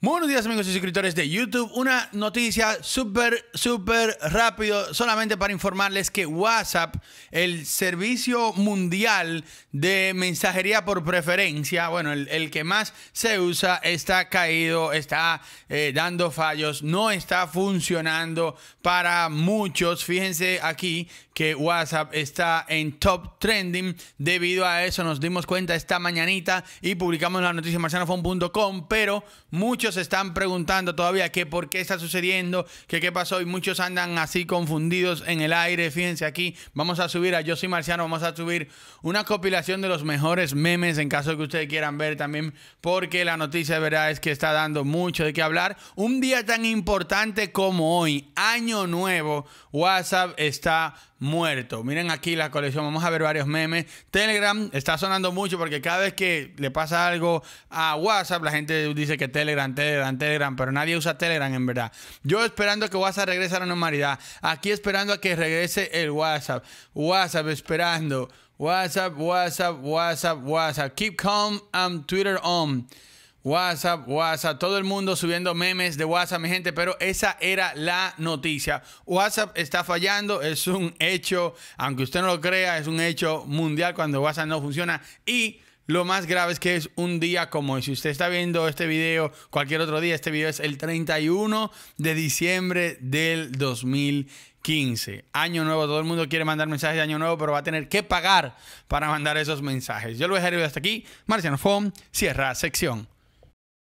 buenos días amigos y suscriptores de YouTube. Una noticia súper, súper rápido, solamente para informarles que WhatsApp, el servicio mundial de mensajería por preferencia, bueno, el, que más se usa, está caído, está eh, dando fallos, no está funcionando para muchos. Fíjense aquí que WhatsApp está en top trending. Debido a eso nos dimos cuenta esta mañanita y publicamos la noticia en pero muchos se están preguntando todavía qué por qué está sucediendo, que qué pasó y muchos andan así confundidos en el aire. Fíjense aquí, vamos a subir a Yo soy Marciano, vamos a subir una compilación de los mejores memes en caso que ustedes quieran ver también, porque la noticia de verdad es que está dando mucho de qué hablar. Un día tan importante como hoy, año nuevo, WhatsApp está muerto. Miren aquí la colección, vamos a ver varios memes. Telegram está sonando mucho porque cada vez que le pasa algo a WhatsApp, la gente dice que Telegram, Telegram, Telegram, pero nadie usa Telegram en verdad. Yo esperando que WhatsApp regrese a la normalidad. Aquí esperando a que regrese el WhatsApp. WhatsApp esperando. WhatsApp, WhatsApp, WhatsApp, WhatsApp. Keep calm and Twitter on. WhatsApp, WhatsApp, todo el mundo subiendo memes de WhatsApp, mi gente, pero esa era la noticia. WhatsApp está fallando, es un hecho, aunque usted no lo crea, es un hecho mundial cuando WhatsApp no funciona y... Lo más grave es que es un día como Si usted está viendo este video cualquier otro día, este video es el 31 de diciembre del 2015. Año nuevo, todo el mundo quiere mandar mensajes de año nuevo, pero va a tener que pagar para mandar esos mensajes. Yo lo dejaré hasta aquí. Marciano Fon, cierra sección